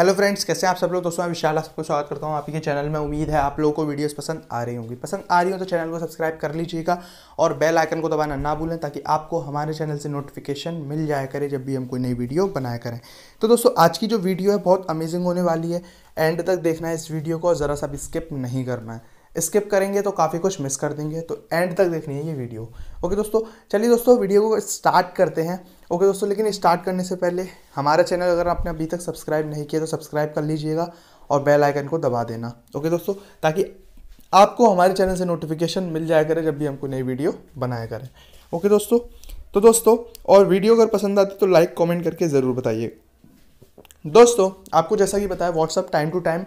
hello friends कैसे हैं आप सब लोग दोस्तों मैं विशाल आपको स्वागत करता हूं आपके चैनल में उम्मीद है आप लोगों को वीडियोस पसंद आ रही होंगी पसंद आ रही हो तो चैनल को सब्सक्राइब कर लीजिएगा और बेल आइकन को दबाना ना भूलें ताकि आपको हमारे चैनल से नोटिफिकेशन मिल जाया करे जब भी हम कोई नई वीडियो बनाया करें तो दोस्तों आज की जो वीडियो है बहुत अमेजिंग होने वाली है एंड तक देखना है इस वीडियो को ज़रा सा भी स्किप नहीं करना है स्किप करेंगे तो काफ़ी कुछ मिस कर देंगे तो एंड तक देखनी है ये वीडियो ओके दोस्तों चलिए दोस्तों वीडियो को स्टार्ट करते हैं ओके okay, दोस्तों लेकिन स्टार्ट करने से पहले हमारा चैनल अगर आपने अभी तक सब्सक्राइब नहीं किया तो सब्सक्राइब कर लीजिएगा और बेल आइकन को दबा देना ओके okay, दोस्तों ताकि आपको हमारे चैनल से नोटिफिकेशन मिल जाया करे जब भी हमको नई वीडियो बनाया करें ओके okay, दोस्तों तो दोस्तों और वीडियो अगर पसंद आती तो लाइक कमेंट करके ज़रूर बताइए दोस्तों आपको जैसा कि बताया WhatsApp time to time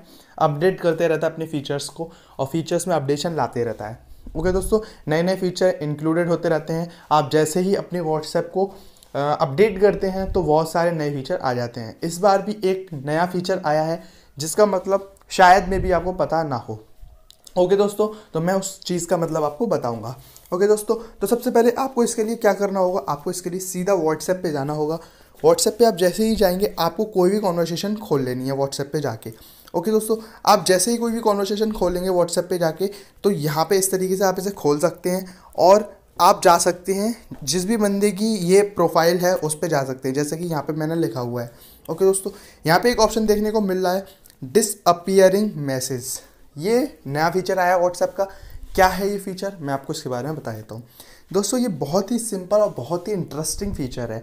update करते रहता है अपने फीचर्स को और फीचर्स में अपडेशन लाते रहता है ओके okay, दोस्तों नए नए फीचर इंक्लूडेड होते रहते हैं आप जैसे ही अपने व्हाट्सएप को अपडेट करते हैं तो बहुत सारे नए फीचर आ जाते हैं इस बार भी एक नया फीचर आया है जिसका मतलब शायद में भी आपको पता ना हो ओके दोस्तों तो मैं उस चीज़ का मतलब आपको बताऊंगा ओके दोस्तों तो सबसे पहले आपको इसके लिए क्या करना होगा आपको इसके लिए सीधा व्हाट्सएप पे जाना होगा व्हाट्सएप पे आप जैसे ही जाएंगे आपको कोई भी कॉन्वर्सेशन खोल लेनी है व्हाट्सएप पे जाके ओके दोस्तों आप जैसे ही कोई भी कॉन्वर्सेशन खोलेंगे व्हाट्सएप पे जाके तो यहाँ पे इस तरीके से आप इसे खोल सकते हैं और आप जा सकते हैं जिस भी बंदे की ये प्रोफाइल है उस पर जा सकते हैं जैसे कि यहाँ पे मैंने लिखा हुआ है ओके दोस्तों यहाँ पे एक ऑप्शन देखने को मिल रहा है डिसअपियरिंग मैसेज ये नया फीचर आया व्हाट्सएप का क्या है ये फीचर मैं आपको इसके बारे में बता देता हूँ दोस्तों ये बहुत ही सिंपल और बहुत ही इंटरेस्टिंग फीचर है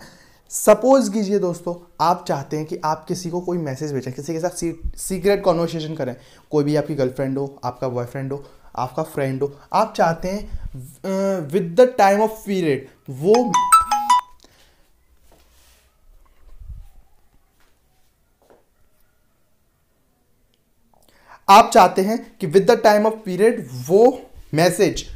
सपोज कीजिए दोस्तों आप चाहते हैं कि आप किसी को कोई मैसेज भेजें किसी के साथ सीक्रेट कॉन्वर्सेशन करें कोई भी आपकी गर्लफ्रेंड हो आपका बॉयफ्रेंड हो आपका फ्रेंड हो आप चाहते हैं with the time of period वो आप चाहते हैं कि with the time of period वो मैसेज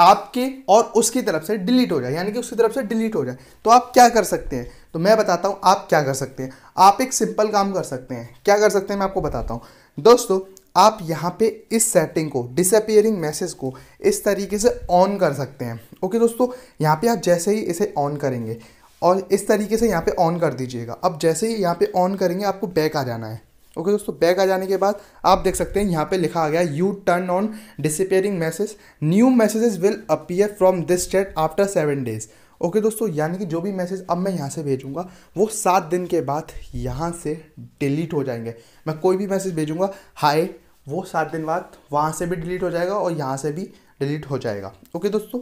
आपके और उसकी तरफ से डिलीट हो जाए यानी कि उसकी तरफ से डिलीट हो जाए तो आप क्या कर सकते हैं तो मैं बताता हूँ आप क्या कर सकते हैं आप एक सिंपल काम कर सकते हैं क्या कर सकते हैं मैं आपको बताता हूँ दोस्तों आप यहाँ पे इस सेटिंग को डिसअपियरिंग मैसेज को इस तरीके से ऑन कर सकते हैं ओके दोस्तों यहाँ पे आप जैसे ही इसे ऑन करेंगे और इस तरीके से यहाँ पे ऑन कर दीजिएगा अब जैसे ही यहाँ पे ऑन करेंगे आपको बैक आ जाना है ओके दोस्तों बैक आ जाने के बाद आप देख सकते हैं यहाँ पे लिखा आ गया you turn on disappearing message new messages will appear from this chat after seven days okay दोस्तों यानी कि जो भी मैसेज अब मैं यहाँ से भेजूंगा वो सात दिन के बाद यहाँ से डिलीट हो जाएंगे मैं कोई भी मैसेज भेजूंगा हाय वो सात दिन बाद वहाँ से भी डिलीट हो जाएगा और यहाँ से भी डिलीट हो जाएगा ओके दोस्तों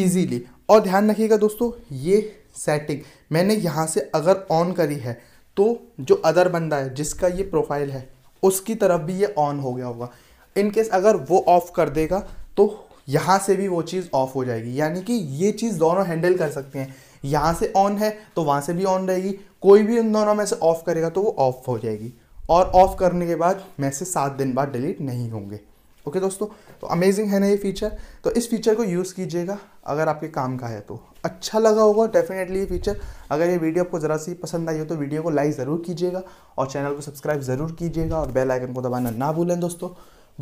ईजीली और ध्यान रखिएगा दोस्तों ये सेटिंग मैंने यहाँ से अगर ऑन करी है तो जो अदर बंदा है जिसका ये प्रोफाइल है उसकी तरफ भी ये ऑन हो गया होगा इनकेस अगर वो ऑफ़ कर देगा तो यहाँ से भी वो चीज़ ऑफ हो जाएगी यानी कि ये चीज़ दोनों हैंडल कर सकते हैं यहाँ से ऑन है तो वहाँ से भी ऑन रहेगी कोई भी उन दोनों में से ऑफ़ करेगा तो वो ऑफ़ हो जाएगी और ऑफ़ करने के बाद मैसेज सात दिन बाद डिलीट नहीं होंगे ओके दोस्तों तो अमेजिंग है ना ये फीचर तो इस फीचर को यूज़ कीजिएगा अगर आपके काम का है तो अच्छा लगा होगा डेफिनेटली ये फीचर अगर ये वीडियो आपको ज़रा सी पसंद आई हो तो वीडियो को लाइक ज़रूर कीजिएगा और चैनल को सब्सक्राइब ज़रूर कीजिएगा और बेल आइकन को दबाना ना भूलें दोस्तों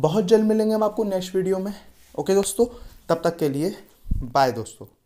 बहुत जल्द मिलेंगे हम आपको नेक्स्ट वीडियो में ओके दोस्तों तब तक के लिए बाय दोस्तों